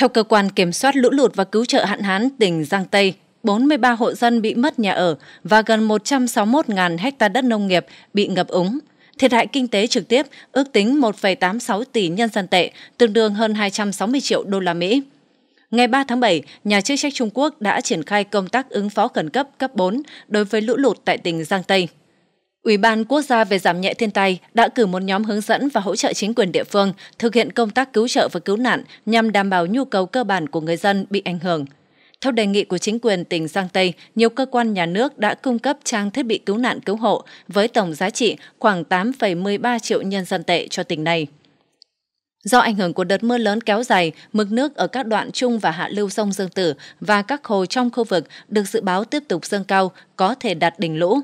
Theo cơ quan kiểm soát lũ lụt và cứu trợ hạn hán tỉnh Giang Tây, 43 hộ dân bị mất nhà ở và gần 161.000 hecta đất nông nghiệp bị ngập úng. Thiệt hại kinh tế trực tiếp ước tính 1,86 tỷ nhân dân tệ, tương đương hơn 260 triệu đô la Mỹ. Ngày 3 tháng 7, nhà chức trách Trung Quốc đã triển khai công tác ứng phó khẩn cấp cấp 4 đối với lũ lụt tại tỉnh Giang Tây. Ủy ban Quốc gia về giảm nhẹ thiên tai đã cử một nhóm hướng dẫn và hỗ trợ chính quyền địa phương thực hiện công tác cứu trợ và cứu nạn nhằm đảm bảo nhu cầu cơ bản của người dân bị ảnh hưởng. Theo đề nghị của chính quyền tỉnh Giang Tây, nhiều cơ quan nhà nước đã cung cấp trang thiết bị cứu nạn cứu hộ với tổng giá trị khoảng 8,13 triệu nhân dân tệ cho tỉnh này. Do ảnh hưởng của đợt mưa lớn kéo dài, mực nước ở các đoạn trung và hạ lưu sông Dương Tử và các hồ trong khu vực được dự báo tiếp tục dâng cao, có thể đạt đỉnh lũ.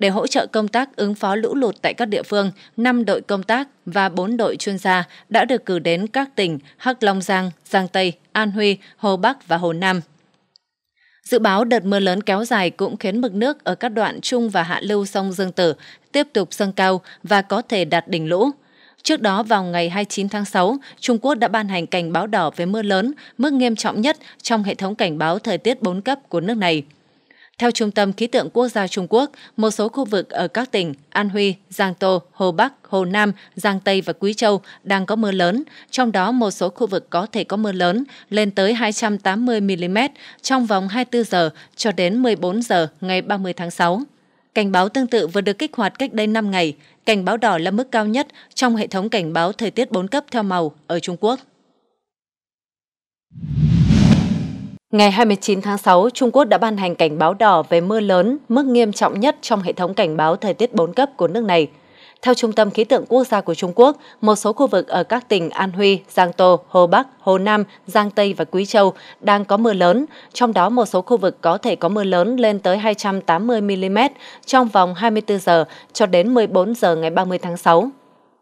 Để hỗ trợ công tác ứng phó lũ lụt tại các địa phương, 5 đội công tác và 4 đội chuyên gia đã được cử đến các tỉnh Hắc Long Giang, Giang Tây, An Huy, Hồ Bắc và Hồ Nam. Dự báo đợt mưa lớn kéo dài cũng khiến mực nước ở các đoạn trung và hạ lưu sông Dương Tử tiếp tục dâng cao và có thể đạt đỉnh lũ. Trước đó vào ngày 29 tháng 6, Trung Quốc đã ban hành cảnh báo đỏ về mưa lớn, mức nghiêm trọng nhất trong hệ thống cảnh báo thời tiết 4 cấp của nước này. Theo Trung tâm Khí tượng Quốc gia Trung Quốc, một số khu vực ở các tỉnh An Huy, Giang Tô, Hồ Bắc, Hồ Nam, Giang Tây và Quý Châu đang có mưa lớn, trong đó một số khu vực có thể có mưa lớn lên tới 280 mm trong vòng 24 giờ cho đến 14 giờ ngày 30 tháng 6. Cảnh báo tương tự vừa được kích hoạt cách đây 5 ngày. Cảnh báo đỏ là mức cao nhất trong hệ thống cảnh báo thời tiết 4 cấp theo màu ở Trung Quốc. Ngày 29 tháng 6, Trung Quốc đã ban hành cảnh báo đỏ về mưa lớn, mức nghiêm trọng nhất trong hệ thống cảnh báo thời tiết 4 cấp của nước này. Theo Trung tâm Khí tượng Quốc gia của Trung Quốc, một số khu vực ở các tỉnh An Huy, Giang Tô, Hồ Bắc, Hồ Nam, Giang Tây và Quý Châu đang có mưa lớn, trong đó một số khu vực có thể có mưa lớn lên tới 280 mm trong vòng 24 giờ cho đến 14 giờ ngày 30 tháng 6.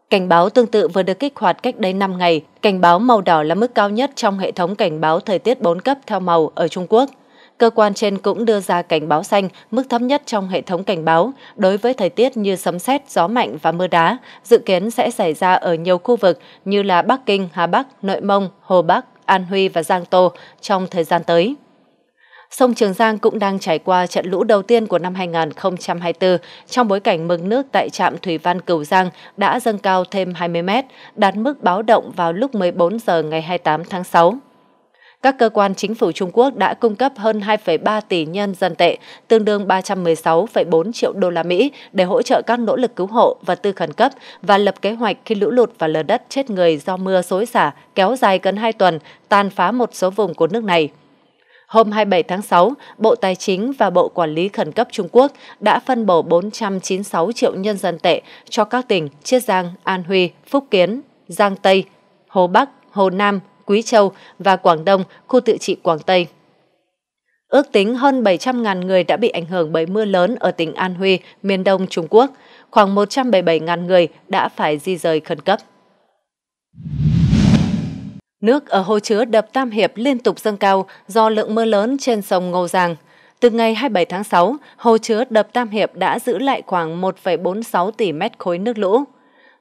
Cảnh báo tương tự vừa được kích hoạt cách đây 5 ngày. Cảnh báo màu đỏ là mức cao nhất trong hệ thống cảnh báo thời tiết 4 cấp theo màu ở Trung Quốc. Cơ quan trên cũng đưa ra cảnh báo xanh, mức thấp nhất trong hệ thống cảnh báo, đối với thời tiết như sấm sét, gió mạnh và mưa đá, dự kiến sẽ xảy ra ở nhiều khu vực như là Bắc Kinh, Hà Bắc, Nội Mông, Hồ Bắc, An Huy và Giang Tô trong thời gian tới. Sông Trường Giang cũng đang trải qua trận lũ đầu tiên của năm 2024 trong bối cảnh mực nước tại trạm Thủy Văn Cửu Giang đã dâng cao thêm 20 mét, đạt mức báo động vào lúc 14 giờ ngày 28 tháng 6 các cơ quan chính phủ Trung Quốc đã cung cấp hơn 2,3 tỷ nhân dân tệ, tương đương 316,4 triệu đô la Mỹ để hỗ trợ các nỗ lực cứu hộ và tư khẩn cấp và lập kế hoạch khi lũ lụt và lở đất chết người do mưa xối xả kéo dài gần 2 tuần tàn phá một số vùng của nước này. Hôm 27 tháng 6, Bộ Tài chính và Bộ Quản lý Khẩn cấp Trung Quốc đã phân bổ 496 triệu nhân dân tệ cho các tỉnh Chiết Giang, An Huy, Phúc Kiến, Giang Tây, Hồ Bắc, Hồ Nam, Quý Châu và Quảng Đông, khu tự trị Quảng Tây. Ước tính hơn 700.000 người đã bị ảnh hưởng bởi mưa lớn ở tỉnh An Huy, miền đông Trung Quốc. Khoảng 177.000 người đã phải di rời khẩn cấp. Nước ở hồ chứa đập Tam Hiệp liên tục dâng cao do lượng mưa lớn trên sông Ngô Giang. Từ ngày 27 tháng 6, hồ chứa đập Tam Hiệp đã giữ lại khoảng 1,46 tỷ mét khối nước lũ.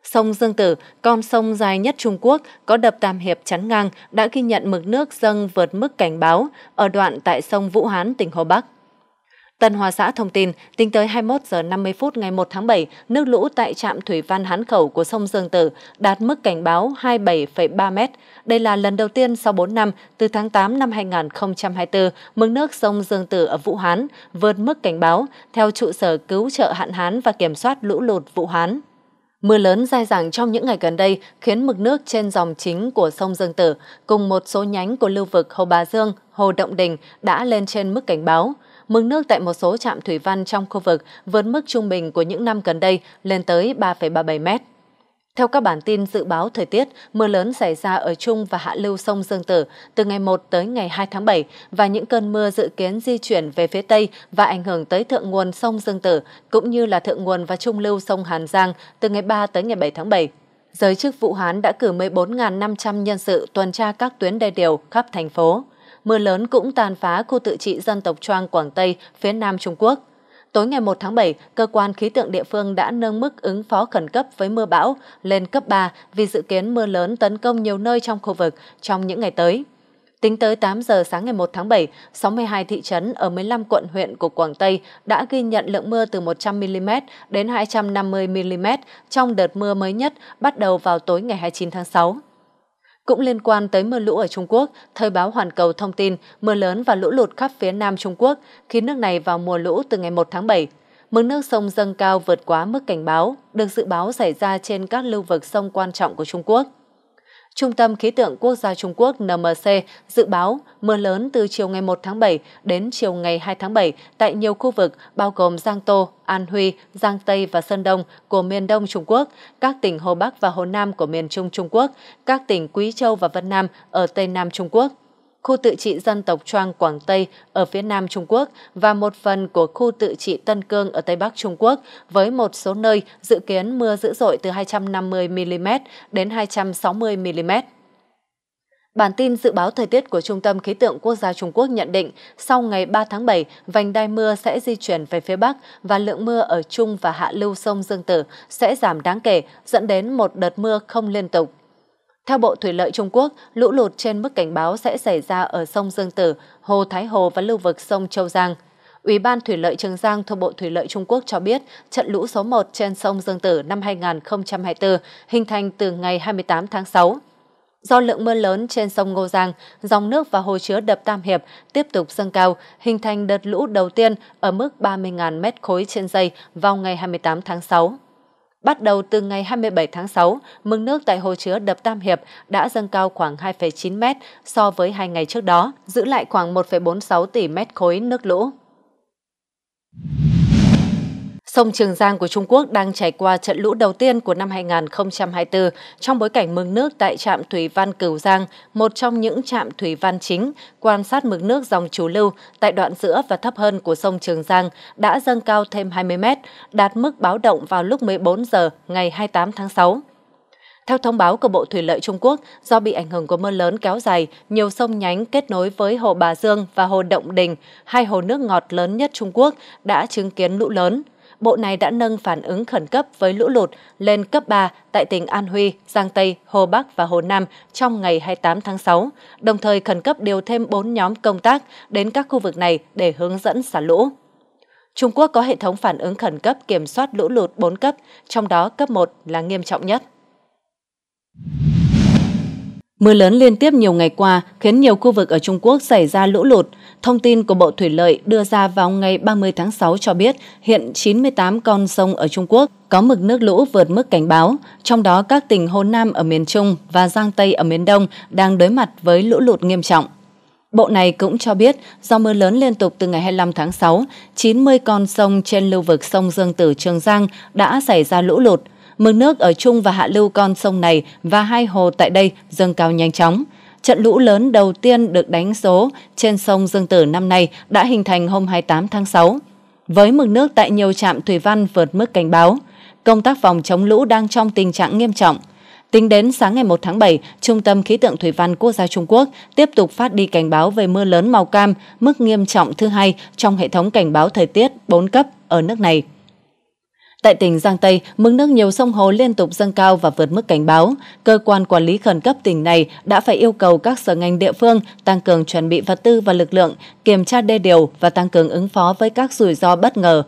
Sông Dương Tử, con sông dài nhất Trung Quốc, có đập Tam Hiệp chắn ngang, đã ghi nhận mực nước dâng vượt mức cảnh báo ở đoạn tại sông Vũ Hán, tỉnh Hồ Bắc. Tân Hòa xã thông tin, tính tới 21 giờ 50 phút ngày 1 tháng 7, nước lũ tại trạm thủy văn Hán Khẩu của sông Dương Tử đạt mức cảnh báo 27,3 m. Đây là lần đầu tiên sau 4 năm, từ tháng 8 năm 2024, mực nước sông Dương Tử ở Vũ Hán vượt mức cảnh báo theo trụ sở cứu trợ hạn hán và kiểm soát lũ lụt Vũ Hán. Mưa lớn dai dẳng trong những ngày gần đây khiến mực nước trên dòng chính của sông Dương Tử cùng một số nhánh của lưu vực Hồ Bà Dương, Hồ Động Đình đã lên trên mức cảnh báo mực nước tại một số trạm thủy văn trong khu vực vượt mức trung bình của những năm gần đây lên tới 3,37 mét. Theo các bản tin dự báo thời tiết, mưa lớn xảy ra ở Trung và Hạ Lưu sông Dương Tử từ ngày 1 tới ngày 2 tháng 7 và những cơn mưa dự kiến di chuyển về phía Tây và ảnh hưởng tới thượng nguồn sông Dương Tử cũng như là thượng nguồn và trung lưu sông Hàn Giang từ ngày 3 tới ngày 7 tháng 7. Giới chức Vũ Hán đã cử 14.500 nhân sự tuần tra các tuyến đê điều khắp thành phố mưa lớn cũng tàn phá khu tự trị dân tộc Choang Quảng Tây phía nam Trung Quốc. Tối ngày 1 tháng 7, cơ quan khí tượng địa phương đã nâng mức ứng phó khẩn cấp với mưa bão lên cấp 3 vì dự kiến mưa lớn tấn công nhiều nơi trong khu vực trong những ngày tới. Tính tới 8 giờ sáng ngày 1 tháng 7, 62 thị trấn ở 15 quận huyện của Quảng Tây đã ghi nhận lượng mưa từ 100mm đến 250mm trong đợt mưa mới nhất bắt đầu vào tối ngày 29 tháng 6. Cũng liên quan tới mưa lũ ở Trung Quốc, thời báo Hoàn Cầu thông tin mưa lớn và lũ lụt khắp phía Nam Trung Quốc khiến nước này vào mùa lũ từ ngày 1 tháng 7. Mực nước sông dâng cao vượt quá mức cảnh báo, được dự báo xảy ra trên các lưu vực sông quan trọng của Trung Quốc. Trung tâm Khí tượng Quốc gia Trung Quốc NMC dự báo mưa lớn từ chiều ngày 1 tháng 7 đến chiều ngày 2 tháng 7 tại nhiều khu vực bao gồm Giang Tô, An Huy, Giang Tây và Sơn Đông của miền Đông Trung Quốc, các tỉnh Hồ Bắc và Hồ Nam của miền Trung Trung Quốc, các tỉnh Quý Châu và Vân Nam ở Tây Nam Trung Quốc khu tự trị dân tộc Choang Quảng Tây ở phía nam Trung Quốc và một phần của khu tự trị Tân Cương ở Tây Bắc Trung Quốc, với một số nơi dự kiến mưa dữ dội từ 250mm đến 260mm. Bản tin dự báo thời tiết của Trung tâm Khí tượng Quốc gia Trung Quốc nhận định, sau ngày 3 tháng 7, vành đai mưa sẽ di chuyển về phía Bắc và lượng mưa ở Trung và Hạ Lưu sông Dương Tử sẽ giảm đáng kể, dẫn đến một đợt mưa không liên tục. Theo Bộ Thủy lợi Trung Quốc, lũ lụt trên mức cảnh báo sẽ xảy ra ở sông Dương Tử, Hồ Thái Hồ và lưu vực sông Châu Giang. Ủy ban Thủy lợi Trường Giang thuộc Bộ Thủy lợi Trung Quốc cho biết, trận lũ số 1 trên sông Dương Tử năm 2024 hình thành từ ngày 28 tháng 6. Do lượng mưa lớn trên sông Ngô Giang, dòng nước và hồ chứa đập Tam Hiệp tiếp tục dâng cao, hình thành đợt lũ đầu tiên ở mức 30.000 m khối trên dây vào ngày 28 tháng 6. Bắt đầu từ ngày 27 tháng 6, mực nước tại hồ chứa đập Tam Hiệp đã dâng cao khoảng 2,9 mét so với hai ngày trước đó, giữ lại khoảng 1,46 tỷ mét khối nước lũ. Sông Trường Giang của Trung Quốc đang trải qua trận lũ đầu tiên của năm 2024 trong bối cảnh mực nước tại trạm Thủy Văn Cửu Giang, một trong những trạm Thủy Văn chính, quan sát mực nước dòng chủ lưu tại đoạn giữa và thấp hơn của sông Trường Giang đã dâng cao thêm 20 mét, đạt mức báo động vào lúc 14 giờ ngày 28 tháng 6. Theo thông báo của Bộ Thủy lợi Trung Quốc, do bị ảnh hưởng của mưa lớn kéo dài, nhiều sông nhánh kết nối với hồ Bà Dương và hồ Động Đình, hai hồ nước ngọt lớn nhất Trung Quốc, đã chứng kiến lũ lớn. Bộ này đã nâng phản ứng khẩn cấp với lũ lụt lên cấp 3 tại tỉnh An Huy, Giang Tây, Hồ Bắc và Hồ Nam trong ngày 28 tháng 6, đồng thời khẩn cấp điều thêm 4 nhóm công tác đến các khu vực này để hướng dẫn xả lũ. Trung Quốc có hệ thống phản ứng khẩn cấp kiểm soát lũ lụt 4 cấp, trong đó cấp 1 là nghiêm trọng nhất. Mưa lớn liên tiếp nhiều ngày qua khiến nhiều khu vực ở Trung Quốc xảy ra lũ lụt. Thông tin của Bộ Thủy lợi đưa ra vào ngày 30 tháng 6 cho biết hiện 98 con sông ở Trung Quốc có mực nước lũ vượt mức cảnh báo, trong đó các tỉnh Hồ Nam ở miền Trung và Giang Tây ở miền Đông đang đối mặt với lũ lụt nghiêm trọng. Bộ này cũng cho biết, do mưa lớn liên tục từ ngày 25 tháng 6, 90 con sông trên lưu vực sông Dương Tử Trường Giang đã xảy ra lũ lụt, mực nước ở trung và hạ lưu con sông này và hai hồ tại đây dâng cao nhanh chóng. Trận lũ lớn đầu tiên được đánh số trên sông Dương Tử năm nay đã hình thành hôm 28 tháng 6, với mực nước tại nhiều trạm thủy văn vượt mức cảnh báo. Công tác phòng chống lũ đang trong tình trạng nghiêm trọng. Tính đến sáng ngày 1 tháng 7, Trung tâm Khí tượng Thủy văn Quốc gia Trung Quốc tiếp tục phát đi cảnh báo về mưa lớn màu cam, mức nghiêm trọng thứ hai trong hệ thống cảnh báo thời tiết 4 cấp ở nước này. Tại tỉnh Giang Tây, mực nước nhiều sông hồ liên tục dâng cao và vượt mức cảnh báo. Cơ quan quản lý khẩn cấp tỉnh này đã phải yêu cầu các sở ngành địa phương tăng cường chuẩn bị vật tư và lực lượng, kiểm tra đê điều và tăng cường ứng phó với các rủi ro bất ngờ.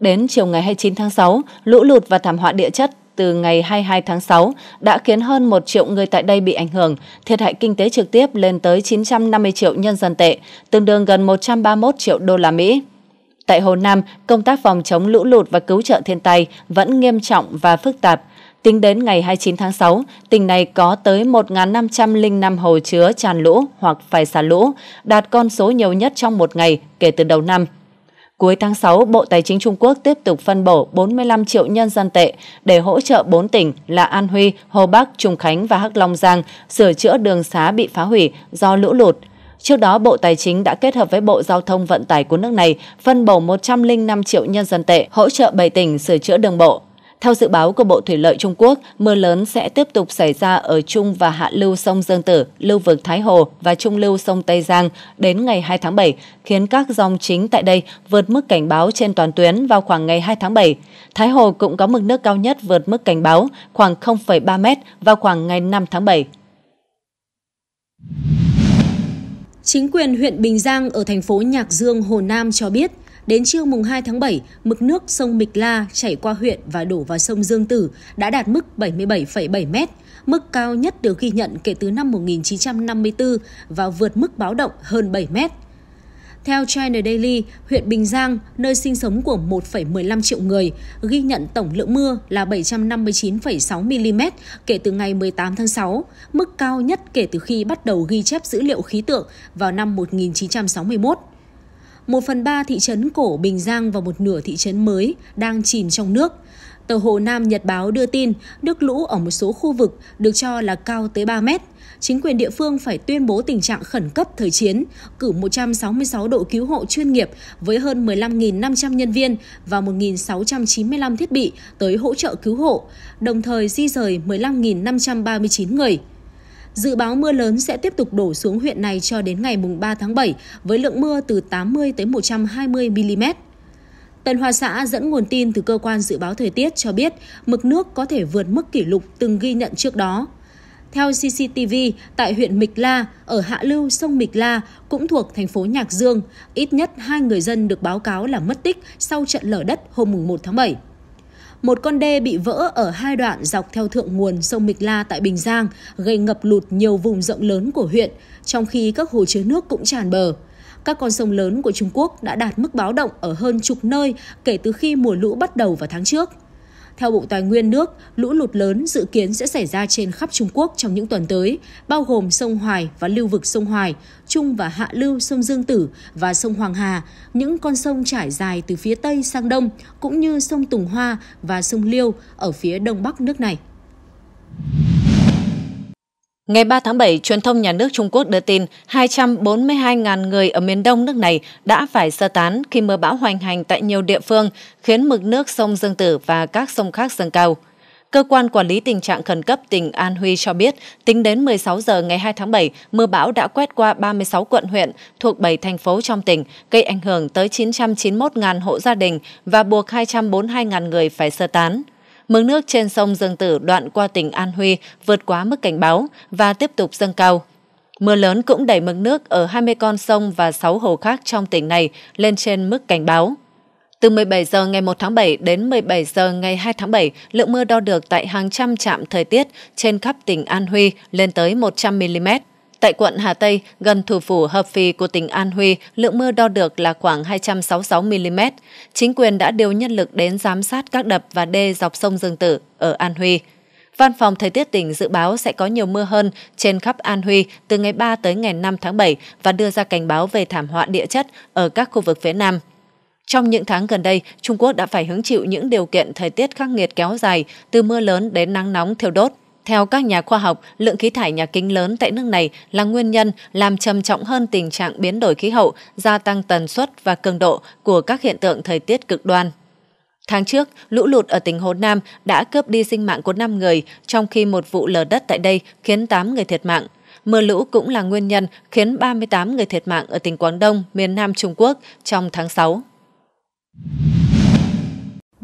Đến chiều ngày 29 tháng 6, lũ lụt và thảm họa địa chất từ ngày 22 tháng 6 đã khiến hơn 1 triệu người tại đây bị ảnh hưởng, thiệt hại kinh tế trực tiếp lên tới 950 triệu nhân dân tệ, tương đương gần 131 triệu đô la Mỹ. Tại Hồ Nam, công tác phòng chống lũ lụt và cứu trợ thiên tai vẫn nghiêm trọng và phức tạp. Tính đến ngày 29 tháng 6, tỉnh này có tới 1.505 hồ chứa tràn lũ hoặc phải xả lũ, đạt con số nhiều nhất trong một ngày kể từ đầu năm. Cuối tháng 6, Bộ Tài chính Trung Quốc tiếp tục phân bổ 45 triệu nhân dân tệ để hỗ trợ 4 tỉnh là An Huy, Hồ Bắc, Trùng Khánh và Hắc Long Giang sửa chữa đường xá bị phá hủy do lũ lụt – Trước đó, Bộ Tài chính đã kết hợp với Bộ Giao thông Vận tải của nước này phân bổ 105 triệu nhân dân tệ hỗ trợ bảy tỉnh sửa chữa đường bộ. Theo dự báo của Bộ Thủy lợi Trung Quốc, mưa lớn sẽ tiếp tục xảy ra ở trung và hạ lưu sông Dương Tử, lưu vực Thái Hồ và trung lưu sông Tây Giang đến ngày 2 tháng 7, khiến các dòng chính tại đây vượt mức cảnh báo trên toàn tuyến vào khoảng ngày 2 tháng 7. Thái Hồ cũng có mực nước cao nhất vượt mức cảnh báo khoảng 0,3 m vào khoảng ngày 5 tháng 7. Chính quyền huyện Bình Giang ở thành phố Nhạc Dương, Hồ Nam cho biết, đến trưa mùng 2 tháng 7, mực nước sông Mịch La chảy qua huyện và đổ vào sông Dương Tử đã đạt mức 77,7 mét, mức cao nhất được ghi nhận kể từ năm 1954 và vượt mức báo động hơn 7 mét. Theo China Daily, huyện Bình Giang, nơi sinh sống của 1,15 triệu người, ghi nhận tổng lượng mưa là 759,6 mm kể từ ngày 18 tháng 6, mức cao nhất kể từ khi bắt đầu ghi chép dữ liệu khí tượng vào năm 1961. Một phần ba thị trấn cổ Bình Giang và một nửa thị trấn mới đang chìm trong nước – Tờ Hồ Nam Nhật Báo đưa tin nước lũ ở một số khu vực được cho là cao tới 3 mét. Chính quyền địa phương phải tuyên bố tình trạng khẩn cấp thời chiến, cử 166 đội cứu hộ chuyên nghiệp với hơn 15.500 nhân viên và 1.695 thiết bị tới hỗ trợ cứu hộ, đồng thời di rời 15.539 người. Dự báo mưa lớn sẽ tiếp tục đổ xuống huyện này cho đến ngày 3 tháng 7 với lượng mưa từ 80 tới 120 mm. Tân Hoa Xã dẫn nguồn tin từ cơ quan dự báo thời tiết cho biết mực nước có thể vượt mức kỷ lục từng ghi nhận trước đó. Theo CCTV, tại huyện Mịch La, ở hạ lưu sông Mịch La, cũng thuộc thành phố Nhạc Dương, ít nhất hai người dân được báo cáo là mất tích sau trận lở đất hôm 1 tháng 7. Một con đê bị vỡ ở hai đoạn dọc theo thượng nguồn sông Mịch La tại Bình Giang, gây ngập lụt nhiều vùng rộng lớn của huyện, trong khi các hồ chứa nước cũng tràn bờ. Các con sông lớn của Trung Quốc đã đạt mức báo động ở hơn chục nơi kể từ khi mùa lũ bắt đầu vào tháng trước. Theo Bộ Tài nguyên nước, lũ lụt lớn dự kiến sẽ xảy ra trên khắp Trung Quốc trong những tuần tới, bao gồm sông Hoài và lưu vực sông Hoài, Trung và Hạ lưu sông Dương Tử và sông Hoàng Hà, những con sông trải dài từ phía Tây sang Đông, cũng như sông Tùng Hoa và sông Liêu ở phía Đông Bắc nước này. Ngày 3 tháng 7, truyền thông nhà nước Trung Quốc đưa tin 242.000 người ở miền đông nước này đã phải sơ tán khi mưa bão hoành hành tại nhiều địa phương, khiến mực nước sông Dương Tử và các sông khác dâng cao. Cơ quan quản lý tình trạng khẩn cấp tỉnh An Huy cho biết, tính đến 16 giờ ngày 2 tháng 7, mưa bão đã quét qua 36 quận huyện thuộc 7 thành phố trong tỉnh, gây ảnh hưởng tới 991.000 hộ gia đình và buộc 242.000 người phải sơ tán. Mực nước trên sông Dương Tử đoạn qua tỉnh An Huy vượt quá mức cảnh báo và tiếp tục dâng cao. Mưa lớn cũng đẩy mực nước ở 20 con sông và 6 hồ khác trong tỉnh này lên trên mức cảnh báo. Từ 17 giờ ngày 1 tháng 7 đến 17 giờ ngày 2 tháng 7, lượng mưa đo được tại hàng trăm trạm thời tiết trên khắp tỉnh An Huy lên tới 100 mm. Tại quận Hà Tây, gần thủ phủ Hợp Phì của tỉnh An Huy, lượng mưa đo được là khoảng 266mm. Chính quyền đã điều nhân lực đến giám sát các đập và đê dọc sông Dương Tử ở An Huy. Văn phòng Thời tiết tỉnh dự báo sẽ có nhiều mưa hơn trên khắp An Huy từ ngày 3 tới ngày 5 tháng 7 và đưa ra cảnh báo về thảm họa địa chất ở các khu vực phía Nam. Trong những tháng gần đây, Trung Quốc đã phải hứng chịu những điều kiện thời tiết khắc nghiệt kéo dài, từ mưa lớn đến nắng nóng thiêu đốt. Theo các nhà khoa học, lượng khí thải nhà kính lớn tại nước này là nguyên nhân làm trầm trọng hơn tình trạng biến đổi khí hậu, gia tăng tần suất và cường độ của các hiện tượng thời tiết cực đoan. Tháng trước, lũ lụt ở tỉnh Hồ Nam đã cướp đi sinh mạng của 5 người, trong khi một vụ lở đất tại đây khiến 8 người thiệt mạng. Mưa lũ cũng là nguyên nhân khiến 38 người thiệt mạng ở tỉnh Quảng Đông, miền Nam Trung Quốc trong tháng 6.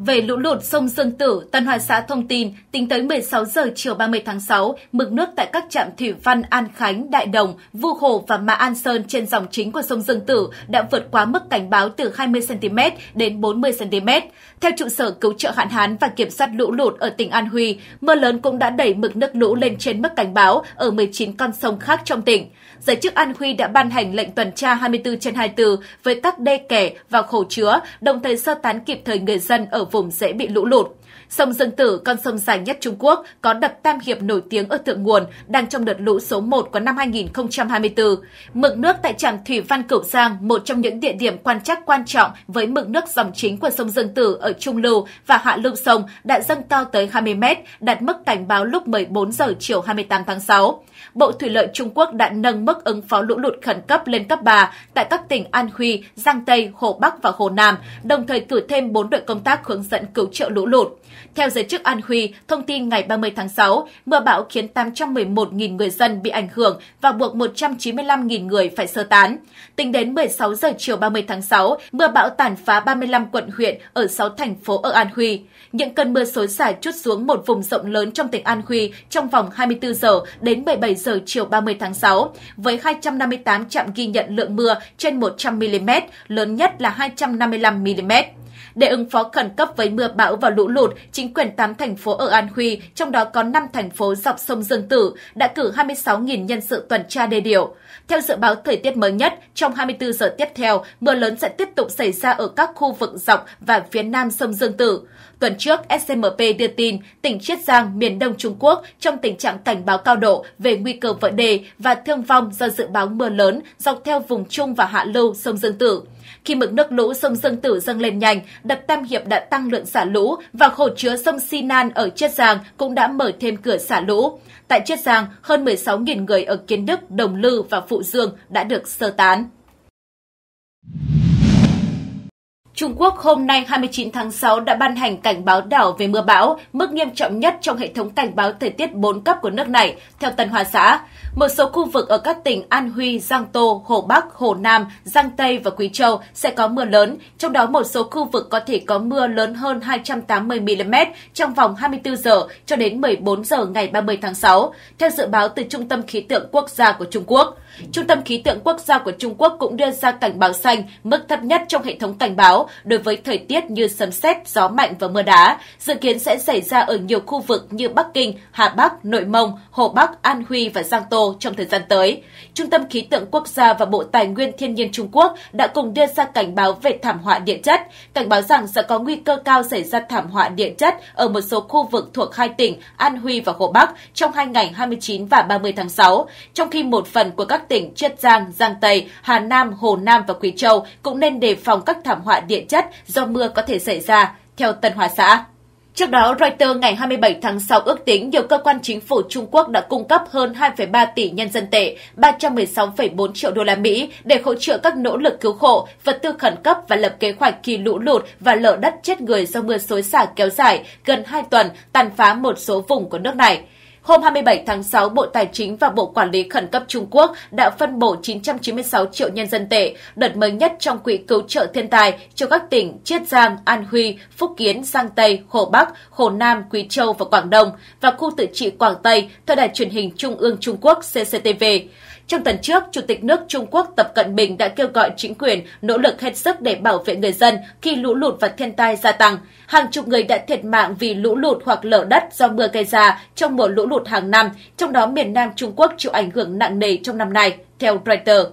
Về lũ lụt sông Dương Tử, Tân Hoa Xã thông tin, tính tới 16 giờ chiều 30 tháng 6, mực nước tại các trạm thủy văn An Khánh, Đại Đồng, Vu Hồ và Mã An Sơn trên dòng chính của sông Dương Tử đã vượt quá mức cảnh báo từ 20cm đến 40cm. Theo trụ sở cứu trợ hạn hán và kiểm soát lũ lụt ở tỉnh An Huy, mưa lớn cũng đã đẩy mực nước lũ lên trên mức cảnh báo ở 19 con sông khác trong tỉnh. Giới chức An Huy đã ban hành lệnh tuần tra 24 trên 24 với các đê kẻ và khổ chứa, đồng thời sơ tán kịp thời người dân ở vùng dễ bị lũ lụt. Sông Dương Tử, con sông dài nhất Trung Quốc, có đập Tam Hiệp nổi tiếng ở thượng nguồn, đang trong đợt lũ số 1 của năm 2024. Mực nước tại trạm Thủy Văn Cửu Giang, một trong những địa điểm quan trắc quan trọng với mực nước dòng chính của sông Dương Tử ở Trung Lưu và Hạ Lưu Sông đã dâng cao tới 20 mét, đạt mức cảnh báo lúc 14 giờ chiều 28 tháng 6. Bộ Thủy lợi Trung Quốc đã nâng mức ứng phó lũ lụt khẩn cấp lên cấp 3 tại các tỉnh An Huy, Giang Tây, Hồ Bắc và Hồ Nam, đồng thời cử thêm 4 đội công tác hướng dẫn cứu trợ lũ lụt. Theo giới chức An Huy, thông tin ngày 30 tháng 6, mưa bão khiến 811.000 người dân bị ảnh hưởng và buộc 195.000 người phải sơ tán. Tính đến 16 giờ chiều 30 tháng 6, mưa bão tàn phá 35 quận huyện ở 6 thành phố ở An Huy. Những cơn mưa xối xả chút xuống một vùng rộng lớn trong tỉnh An Huy trong vòng 24 giờ đến 17 giờ chiều 30 tháng 6, với 258 trạm ghi nhận lượng mưa trên 100 mm, lớn nhất là 255 mm. Để ứng phó khẩn cấp với mưa bão và lũ lụt, chính quyền 8 thành phố ở An Huy, trong đó có 5 thành phố dọc sông Dương Tử, đã cử 26.000 nhân sự tuần tra đê điều. Theo dự báo thời tiết mới nhất, trong 24 giờ tiếp theo, mưa lớn sẽ tiếp tục xảy ra ở các khu vực dọc và phía nam sông Dương Tử. Tuần trước, SMP đưa tin tỉnh Chiết Giang, miền đông Trung Quốc trong tình trạng cảnh báo cao độ về nguy cơ vỡ đề và thương vong do dự báo mưa lớn dọc theo vùng trung và hạ lưu sông Dương Tử. Khi mực nước lũ sông Dương Tử dâng lên nhanh, đập Tam Hiệp đã tăng lượng xả lũ và hồ chứa sông Sinan ở Chiết Giang cũng đã mở thêm cửa xả lũ. Tại Chiết Giang, hơn 16.000 người ở Kiến Đức, Đồng Lư và Phụ Dương đã được sơ tán. Trung Quốc hôm nay 29 tháng 6 đã ban hành cảnh báo đảo về mưa bão, mức nghiêm trọng nhất trong hệ thống cảnh báo thời tiết 4 cấp của nước này, theo Tân Hoa Xã. Một số khu vực ở các tỉnh An Huy, Giang Tô, Hồ Bắc, Hồ Nam, Giang Tây và Quý Châu sẽ có mưa lớn, trong đó một số khu vực có thể có mưa lớn hơn 280mm trong vòng 24 giờ cho đến 14 giờ ngày 30 tháng 6, theo dự báo từ Trung tâm Khí tượng Quốc gia của Trung Quốc. Trung tâm khí tượng quốc gia của Trung Quốc cũng đưa ra cảnh báo xanh mức thấp nhất trong hệ thống cảnh báo đối với thời tiết như sấm sét, gió mạnh và mưa đá, dự kiến sẽ xảy ra ở nhiều khu vực như Bắc Kinh, Hà Bắc, Nội Mông, Hồ Bắc, An Huy và Giang Tô trong thời gian tới. Trung tâm khí tượng quốc gia và Bộ Tài nguyên Thiên nhiên Trung Quốc đã cùng đưa ra cảnh báo về thảm họa địa chất, cảnh báo rằng sẽ có nguy cơ cao xảy ra thảm họa địa chất ở một số khu vực thuộc hai tỉnh An Huy và Hồ Bắc trong hai ngày 29 và 30 tháng 6, trong khi một phần của các tỉnh Chiết Giang, Giang Tây, Hà Nam, Hồ Nam và quỳ Châu cũng nên đề phòng các thảm họa địa chất do mưa có thể xảy ra, theo Tân Hòa xã. Trước đó, Reuters ngày 27 tháng 6 ước tính nhiều cơ quan chính phủ Trung Quốc đã cung cấp hơn 2,3 tỷ nhân dân tệ, 316,4 triệu đô la Mỹ để hỗ trợ các nỗ lực cứu hộ, vật tư khẩn cấp và lập kế hoạch khi lũ lụt và lở đất chết người do mưa xối xả kéo dài gần 2 tuần tàn phá một số vùng của nước này. Hôm 27 tháng 6, Bộ Tài chính và Bộ Quản lý Khẩn cấp Trung Quốc đã phân bổ 996 triệu nhân dân tệ, đợt mới nhất trong quỹ cứu trợ thiên tài cho các tỉnh Chiết Giang, An Huy, Phúc Kiến, Giang Tây, Hồ Bắc, Hồ Nam, Quý Châu và Quảng Đông và khu tự trị Quảng Tây theo đài truyền hình Trung ương Trung Quốc CCTV. Trong tuần trước, Chủ tịch nước Trung Quốc Tập Cận Bình đã kêu gọi chính quyền nỗ lực hết sức để bảo vệ người dân khi lũ lụt và thiên tai gia tăng. Hàng chục người đã thiệt mạng vì lũ lụt hoặc lở đất do mưa gây ra trong mùa lũ lụt hàng năm, trong đó miền Nam Trung Quốc chịu ảnh hưởng nặng nề trong năm nay, theo Reuters.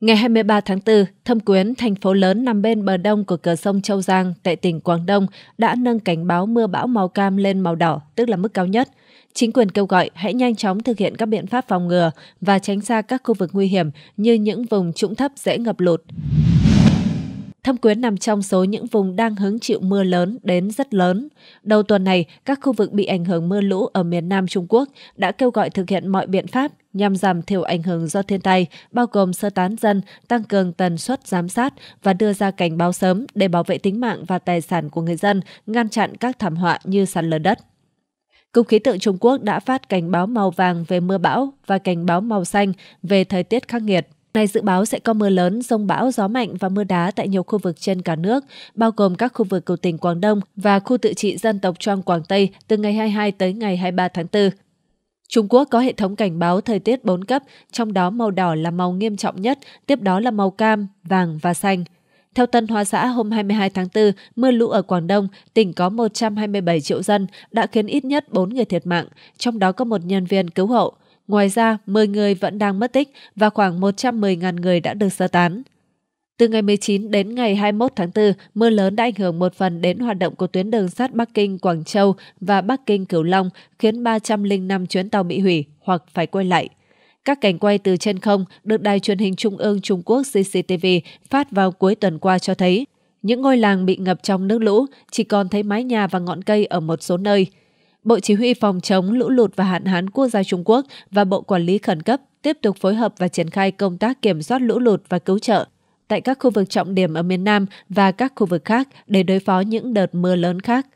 Ngày 23 tháng 4, thâm quyến thành phố lớn nằm bên bờ đông của cửa sông Châu Giang tại tỉnh Quảng Đông đã nâng cảnh báo mưa bão màu cam lên màu đỏ, tức là mức cao nhất. Chính quyền kêu gọi hãy nhanh chóng thực hiện các biện pháp phòng ngừa và tránh xa các khu vực nguy hiểm như những vùng trũng thấp dễ ngập lụt. Thâm Quyến nằm trong số những vùng đang hứng chịu mưa lớn đến rất lớn. Đầu tuần này, các khu vực bị ảnh hưởng mưa lũ ở miền Nam Trung Quốc đã kêu gọi thực hiện mọi biện pháp nhằm giảm thiểu ảnh hưởng do thiên tai, bao gồm sơ tán dân, tăng cường tần suất giám sát và đưa ra cảnh báo sớm để bảo vệ tính mạng và tài sản của người dân, ngăn chặn các thảm họa như sạt lở đất. Cục khí tượng Trung Quốc đã phát cảnh báo màu vàng về mưa bão và cảnh báo màu xanh về thời tiết khắc nghiệt. Này dự báo sẽ có mưa lớn, rông bão, gió mạnh và mưa đá tại nhiều khu vực trên cả nước, bao gồm các khu vực cầu tỉnh Quảng Đông và khu tự trị dân tộc Choang Quảng Tây từ ngày 22 tới ngày 23 tháng 4. Trung Quốc có hệ thống cảnh báo thời tiết 4 cấp, trong đó màu đỏ là màu nghiêm trọng nhất, tiếp đó là màu cam, vàng và xanh. Theo Tân Hoa Xã, hôm 22 tháng 4, mưa lũ ở Quảng Đông, tỉnh có 127 triệu dân, đã khiến ít nhất 4 người thiệt mạng, trong đó có một nhân viên cứu hộ. Ngoài ra, 10 người vẫn đang mất tích và khoảng 110.000 người đã được sơ tán. Từ ngày 19 đến ngày 21 tháng 4, mưa lớn đã ảnh hưởng một phần đến hoạt động của tuyến đường sắt Bắc Kinh Quảng Châu và Bắc Kinh Cửu Long, khiến 305 chuyến tàu bị hủy hoặc phải quay lại. Các cảnh quay từ trên không được Đài truyền hình Trung ương Trung Quốc CCTV phát vào cuối tuần qua cho thấy, những ngôi làng bị ngập trong nước lũ chỉ còn thấy mái nhà và ngọn cây ở một số nơi. Bộ Chỉ huy Phòng chống lũ lụt và hạn hán quốc gia Trung Quốc và Bộ Quản lý Khẩn cấp tiếp tục phối hợp và triển khai công tác kiểm soát lũ lụt và cứu trợ tại các khu vực trọng điểm ở miền Nam và các khu vực khác để đối phó những đợt mưa lớn khác.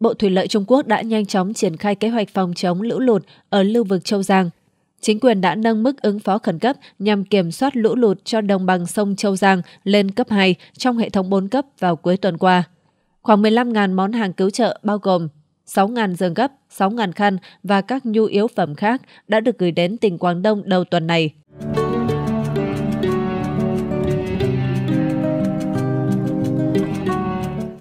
Bộ Thủy lợi Trung Quốc đã nhanh chóng triển khai kế hoạch phòng chống lũ lụt ở lưu vực Châu Giang, Chính quyền đã nâng mức ứng phó khẩn cấp nhằm kiểm soát lũ lụt cho đồng bằng sông Châu Giang lên cấp 2 trong hệ thống 4 cấp vào cuối tuần qua. Khoảng 15.000 món hàng cứu trợ bao gồm 6.000 giường gấp, 6.000 khăn và các nhu yếu phẩm khác đã được gửi đến tỉnh Quảng Đông đầu tuần này.